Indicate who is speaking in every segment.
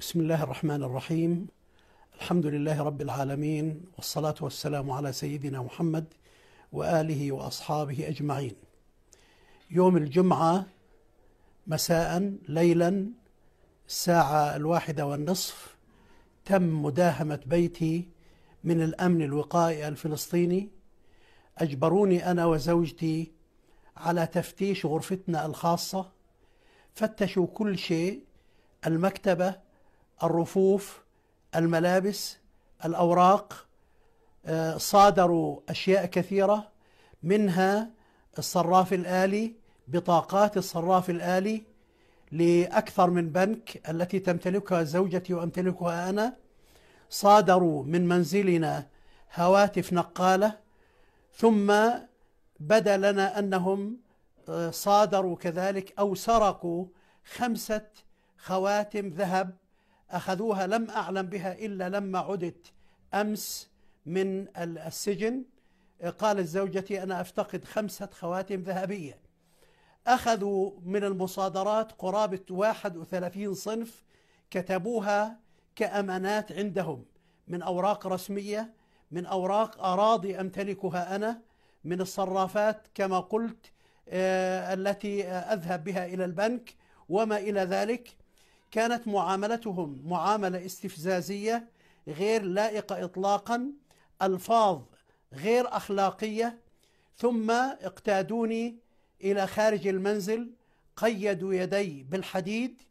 Speaker 1: بسم الله الرحمن الرحيم الحمد لله رب العالمين والصلاة والسلام على سيدنا محمد وآله وأصحابه أجمعين يوم الجمعة مساء ليلا الساعة الواحدة والنصف تم مداهمة بيتي من الأمن الوقائي الفلسطيني أجبروني أنا وزوجتي على تفتيش غرفتنا الخاصة فتشوا كل شيء المكتبة الرفوف الملابس الاوراق آه، صادروا اشياء كثيره منها الصراف الالي بطاقات الصراف الالي لاكثر من بنك التي تمتلكها زوجتي وامتلكها انا صادروا من منزلنا هواتف نقاله ثم بدا لنا انهم آه، صادروا كذلك او سرقوا خمسه خواتم ذهب أخذوها لم أعلم بها إلا لما عدت أمس من السجن قالت زوجتي أنا أفتقد خمسة خواتم ذهبية أخذوا من المصادرات قرابة 31 صنف كتبوها كأمانات عندهم من أوراق رسمية من أوراق أراضي أمتلكها أنا من الصرافات كما قلت آه، التي أذهب بها إلى البنك وما إلى ذلك كانت معاملتهم معامله استفزازيه غير لائقه اطلاقا الفاظ غير اخلاقيه ثم اقتادوني الى خارج المنزل قيدوا يدي بالحديد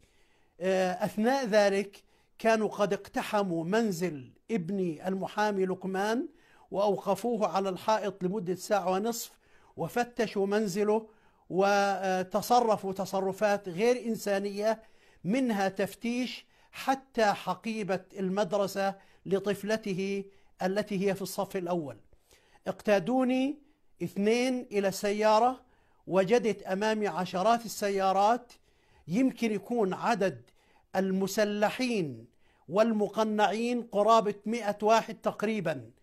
Speaker 1: آه، اثناء ذلك كانوا قد اقتحموا منزل ابني المحامي لقمان واوقفوه على الحائط لمده ساعه ونصف وفتشوا منزله وتصرفوا تصرفات غير انسانيه منها تفتيش حتى حقيبه المدرسه لطفلته التي هي في الصف الاول اقتادوني اثنين الى سياره وجدت امامي عشرات السيارات يمكن يكون عدد المسلحين والمقنعين قرابه 100 واحد تقريبا